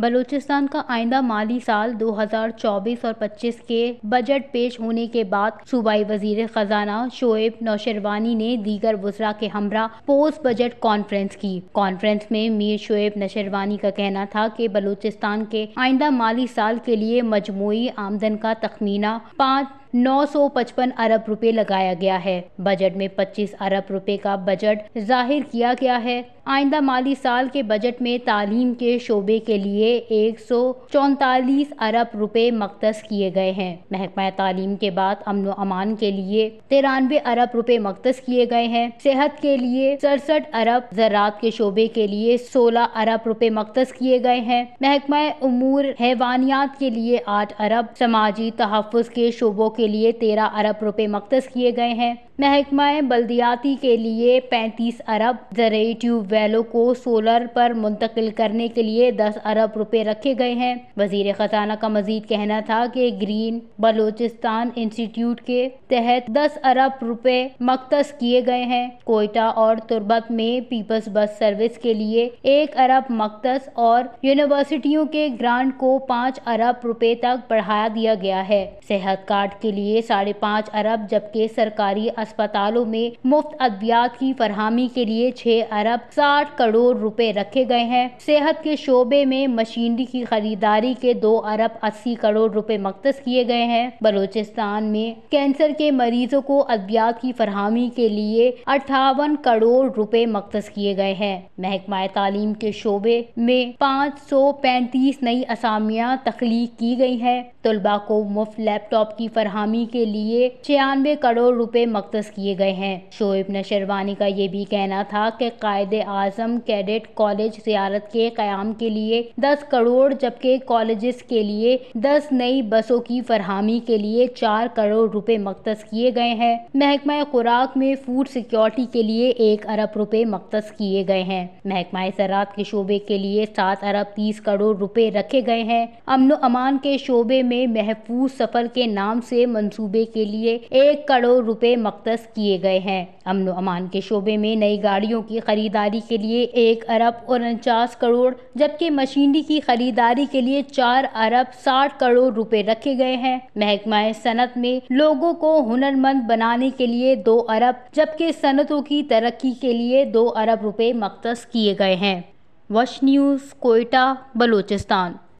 बलूचिस्तान का आइंदा माली साल 2024 और 25 के बजट पेश होने के बाद सूबाई वजीर खजाना शोएब नौशरवानी ने दीगर वजरा के हमरा पोस्ट बजट कॉन्फ्रेंस की कॉन्फ्रेंस में मीर शोएब नौशरवानी का कहना था कि बलूचिस्तान के आइंदा माली साल के लिए मजमू आमदन का तखमीना पाँच 955 अरब रुपए लगाया गया है बजट में 25 अरब रुपए का बजट जाहिर किया गया है आइंदा माली साल के बजट में तालीम के शोबे के लिए एक अरब रुपए मख्स किए गए हैं महकमा तालीम के बाद अमन अमान के लिए तिरानवे अरब रुपए मख्स किए गए हैं सेहत के लिए सड़सठ अरब ज़रात के शोबे के लिए 16 अरब रुपए मख्स किए गए हैं महकमा उमूर हैवानियात के लिए आठ अरब समाजी तहफ़ के शोबों के के लिए तेरह अरब रुपये मख्त किए गए हैं महकमा बल्दियाती के लिए 35 अरब जरिए ट्यूब वेलों को सोलर पर मुंतकिल करने के लिए 10 अरब रुपए रखे गए हैं वजीर खजाना का मजीद कहना था कि ग्रीन बलोचिस्तान इंस्टीट्यूट के तहत 10 अरब रुपए मख्तस किए गए हैं कोयटा और तुरबत में पीपल्स बस सर्विस के लिए एक अरब मख्तस और यूनिवर्सिटियों के ग्रांट को पाँच अरब रुपए तक बढ़ाया दिया गया है सेहत कार्ड के लिए साढ़े पाँच अरब जबकि सरकारी अस्पतालों में मुफ्त अद्वियात की फरहमी के लिए छह अरब साठ करोड़ रुपए रखे गए हैं सेहत के शोबे में मशीनरी की खरीदारी के दो अरब अस्सी करोड़ रुपए मख्स किए गए हैं बलोचिस्तान में कैंसर के मरीजों को अद्वियात की फरहमी के लिए अठावन करोड़ रुपए मख्स किए गए हैं महकमा तालीम के शोबे में पाँच सौ पैंतीस नई असामियाँ तख्लीक की गई हैं तलबा को मुफ्त लैपटॉप की फरहमी के लिए छियानवे करोड़ रुपए मख्त मुख्त किए गए हैं शोएब नशरवानी का ये भी कहना था कि कायद आजम कैडेट कॉलेज जियारत के क्याम के लिए दस करोड़ जबकि कॉलेज के लिए दस नई बसों की फरहमी के लिए चार करोड़ रुपए मख्त किए गए हैं महकमा खुराक में फूड सिक्योरिटी के लिए एक अरब रुपए मख्त किए गए हैं महकमा ज़रात के शोबे के लिए सात अरब तीस करोड़ रुपए रखे गए हैं अमन अमान के शोबे में महफूज सफर के नाम से मनसूबे के लिए एक करोड़ रुपए मख्त मुख्तस किए गए हैं अमन अमान के शोबे में नई गाड़ियों की खरीदारी के लिए एक अरब उनचास करोड़ जबकि मशीनरी की खरीदारी के लिए चार अरब साठ करोड़ रुपए रखे गए हैं महकमा सनत में लोगों को हुनरमंद बनाने के लिए दो अरब जबकि सनतों की तरक्की के लिए दो अरब रुपए मख्त किए गए हैं वश न्यूज़ कोयटा बलूचिस्तान